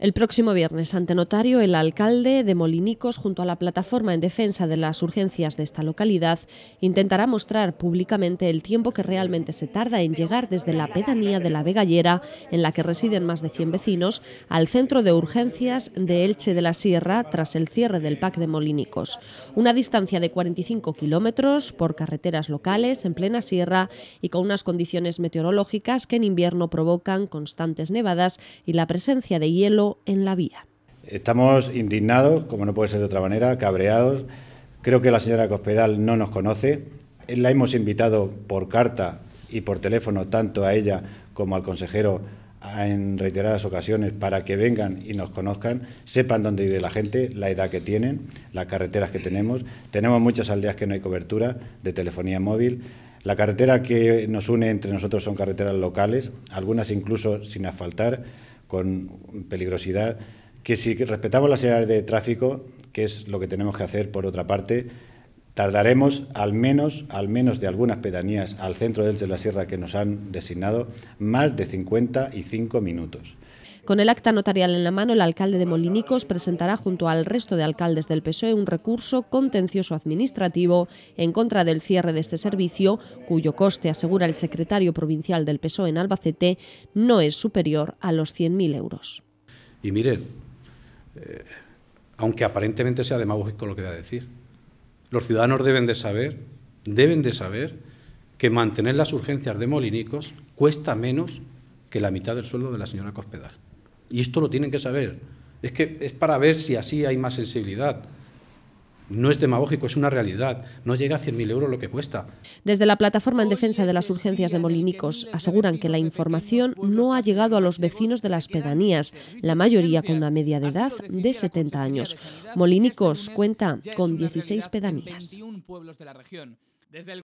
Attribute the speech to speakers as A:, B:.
A: El próximo viernes, ante notario, el alcalde de Molinicos, junto a la plataforma en defensa de las urgencias de esta localidad, intentará mostrar públicamente el tiempo que realmente se tarda en llegar desde la pedanía de la Vegallera, en la que residen más de 100 vecinos, al centro de urgencias de Elche de la Sierra tras el cierre del PAC de Molinicos. Una distancia de 45 kilómetros por carreteras locales en plena sierra y con unas condiciones meteorológicas que en invierno provocan constantes nevadas y la presencia de hielo en la vía.
B: Estamos indignados, como no puede ser de otra manera, cabreados. Creo que la señora Cospedal no nos conoce. La hemos invitado por carta y por teléfono tanto a ella como al consejero en reiteradas ocasiones para que vengan y nos conozcan, sepan dónde vive la gente, la edad que tienen, las carreteras que tenemos. Tenemos muchas aldeas que no hay cobertura de telefonía móvil. La carretera que nos une entre nosotros son carreteras locales, algunas incluso sin asfaltar con peligrosidad, que si respetamos las señales de tráfico, que es lo que tenemos que hacer por otra parte, tardaremos al menos, al menos de algunas pedanías al centro del de la Sierra que nos han designado, más de 55 minutos.
A: Con el acta notarial en la mano, el alcalde de Molinicos presentará junto al resto de alcaldes del PSOE un recurso contencioso administrativo en contra del cierre de este servicio, cuyo coste, asegura el secretario provincial del PSOE en Albacete, no es superior a los 100.000 euros.
C: Y miren, eh, aunque aparentemente sea demagógico lo que voy a decir, los ciudadanos deben de saber, deben de saber que mantener las urgencias de Molinicos cuesta menos que la mitad del sueldo de la señora Cospedal. Y esto lo tienen que saber. Es que es para ver si así hay más sensibilidad. No es demagógico, es una realidad. No llega a 100.000 euros lo que cuesta.
A: Desde la plataforma en defensa de las urgencias de Molinicos aseguran que la información no ha llegado a los vecinos de las pedanías, la mayoría con una media de edad de 70 años. Molinicos cuenta con 16 pedanías.